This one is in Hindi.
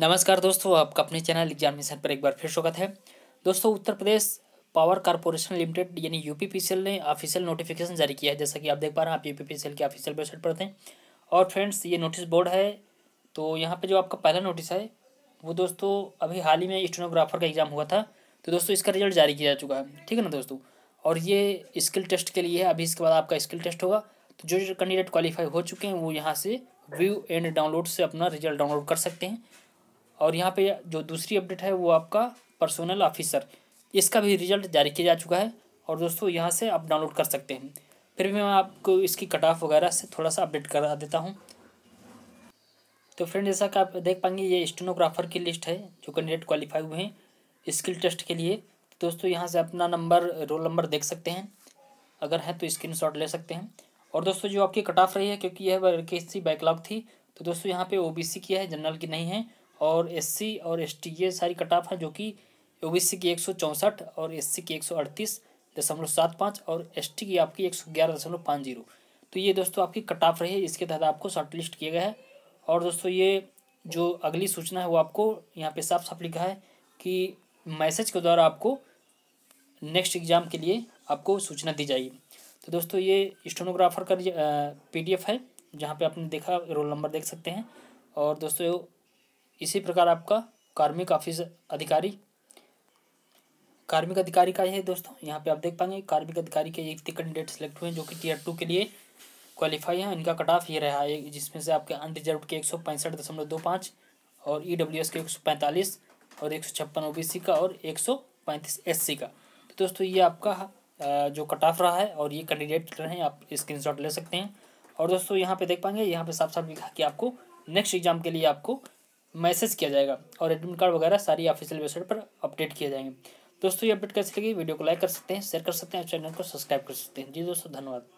नमस्कार दोस्तों आपका अपने चैनल एग्जामिनेशन पर एक बार फिर स्वागत है दोस्तों Uttar Pradesh power corporation limited यानी यूपीपीसीएल ने ऑफिशियल नोटिफिकेशन जारी किया है जैसा कि आप देख पा रहे हैं आप यूपीपीसीएल के ऑफिशियल वेबसाइट पर थे और फ्रेंड्स ये नोटिस बोर्ड है तो यहाँ पर जो आपका पहला नोटिस है वो दोस्तों अभी हाल ही में स्टेनोग्राफर का एग्ज़ाम हुआ था तो दोस्तों इसका रिजल्ट जारी किया जा चुका है ठीक है ना दोस्तों और ये स्किल टेस्ट के लिए है अभी इसके बाद आपका स्किल टेस्ट होगा तो जो कैंडिडेट क्वालिफाई हो चुके हैं वो यहाँ से व्यू एंड डाउनलोड से अपना रिजल्ट डाउनलोड कर सकते हैं और यहाँ पे जो दूसरी अपडेट है वो आपका पर्सोनल ऑफिसर इसका भी रिजल्ट जारी किया जा चुका है और दोस्तों यहाँ से आप डाउनलोड कर सकते हैं फिर भी मैं आपको इसकी कट ऑफ वगैरह से थोड़ा सा अपडेट करा देता हूँ तो फ्रेंड जैसा कि आप देख पाएंगे ये स्टेनोग्राफर की लिस्ट है जो कैंडिडेट क्वालिफाई हुए हैं स्किल टेस्ट के लिए दोस्तों यहाँ से अपना नंबर रोल नंबर देख सकते हैं अगर है तो स्क्रीन शॉट ले सकते हैं और दोस्तों जो आपकी कट ऑफ रही है क्योंकि यह वैकेंसी बैकलॉग थी तो दोस्तों यहाँ पे ओबीसी की है जनरल की नहीं है और एससी और एसटी ये सारी कट ऑफ हैं जो कि ओबीसी की एक सौ चौंसठ और एससी की एक सौ अड़तीस दशमलव सात पाँच और एसटी की आपकी एक सौ ग्यारह दशमलव पाँच जीरो तो ये दोस्तों आपकी कट ऑफ रही है इसके तहत आपको शॉर्ट लिस्ट किया गया है और दोस्तों ये जो अगली सूचना है वो आपको यहाँ पे साफ साफ लिखा है कि मैसेज के द्वारा आपको नेक्स्ट एग्ज़ाम के लिए आपको सूचना दी जाएगी तो दोस्तों ये स्टोनोग्राफर का पी है जहाँ पे आपने देखा रोल नंबर देख सकते हैं और दोस्तों इसी प्रकार आपका कार्मिक ऑफिस अधिकारी कार्मिक अधिकारी का है दोस्तों यहाँ पे आप देख पाएंगे कार्मिक अधिकारी के एक कैंडिडेट सेलेक्ट हुए हैं जो कि टीयर टू के लिए क्वालिफाई हैं इनका कट ऑफ ये रहा है जिसमें से आपके अनरिजर्व के एक सौ पैंसठ दशमलव दो पाँच और ई डब्ल्यू एस के एक सौ पैंतालीस और एक सौ छप्पन ओ बी सी का और एक सौ पैंतीस एस सी का तो दोस्तों ये आपका जो कट ऑफ रहा है और ये कैंडिडेट रहे हैं आप स्क्रीन शॉट ले सकते हैं और दोस्तों यहाँ पे देख पाएंगे यहाँ पे साफ साफ लिखा कि आपको नेक्स्ट एग्जाम के लिए आपको मैसेज किया जाएगा और एडमिट कार्ड वगैरह सारी ऑफिशियल वेबसाइट पर अपडेट किए जाएंगे दोस्तों ये अपडेट कैसे लगी वीडियो को लाइक कर सकते हैं शेयर कर सकते हैं और चैनल को सब्सक्राइब कर सकते हैं जी दोस्तों धन्यवाद